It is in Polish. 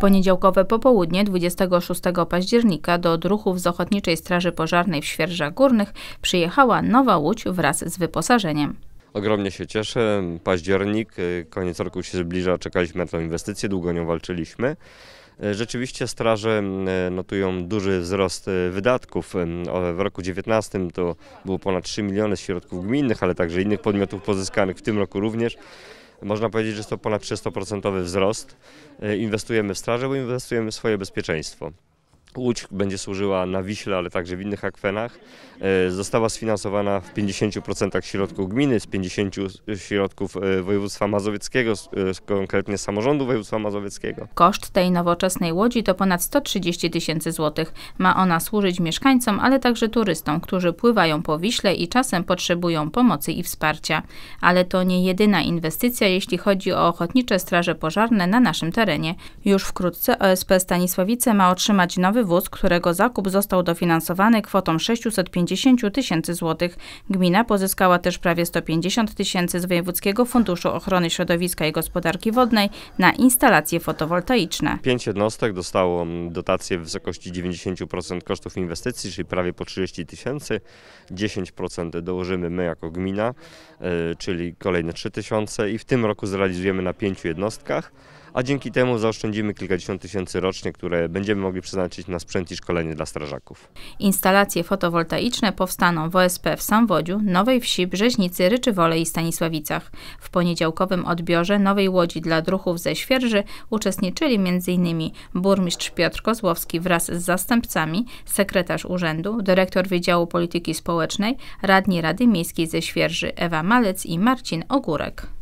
poniedziałkowe popołudnie 26 października do druhów z Ochotniczej Straży Pożarnej w Świerżach Górnych przyjechała nowa łódź wraz z wyposażeniem. Ogromnie się cieszę. Październik, y, koniec roku się zbliża, czekaliśmy na tę inwestycję, długo nią walczyliśmy. Y, rzeczywiście straże y, notują duży wzrost wydatków. W roku 2019 to było ponad 3 miliony środków gminnych, ale także innych podmiotów pozyskanych, w tym roku również. Można powiedzieć, że jest to ponad 300% wzrost. E, inwestujemy w straże, bo inwestujemy w swoje bezpieczeństwo. Łódź będzie służyła na Wiśle, ale także w innych akwenach. E, została sfinansowana w 50% środków gminy, z 50 środków e, województwa mazowieckiego, e, konkretnie samorządu województwa mazowieckiego. Koszt tej nowoczesnej łodzi to ponad 130 tysięcy złotych. Ma ona służyć mieszkańcom, ale także turystom, którzy pływają po Wiśle i czasem potrzebują pomocy i wsparcia. Ale to nie jedyna inwestycja, jeśli chodzi o ochotnicze straże pożarne na naszym terenie. Już wkrótce OSP Stanisławice ma otrzymać nowy nowy wóz, którego zakup został dofinansowany kwotą 650 tysięcy złotych. Gmina pozyskała też prawie 150 tysięcy z Wojewódzkiego Funduszu Ochrony Środowiska i Gospodarki Wodnej na instalacje fotowoltaiczne. Pięć jednostek dostało mm, dotację w wysokości 90% kosztów inwestycji, czyli prawie po 30 tysięcy. 10% dołożymy my jako gmina, y, czyli kolejne 3 tysiące i w tym roku zrealizujemy na pięciu jednostkach a dzięki temu zaoszczędzimy kilkadziesiąt tysięcy rocznie, które będziemy mogli przeznaczyć na sprzęt i szkolenie dla strażaków. Instalacje fotowoltaiczne powstaną w OSP w Samwodziu, Nowej Wsi, Brzeźnicy, Ryczywole i Stanisławicach. W poniedziałkowym odbiorze Nowej Łodzi dla druhów ze Świerży uczestniczyli m.in. burmistrz Piotr Kozłowski wraz z zastępcami, sekretarz urzędu, dyrektor Wydziału Polityki Społecznej, radni Rady Miejskiej ze Świerży Ewa Malec i Marcin Ogórek.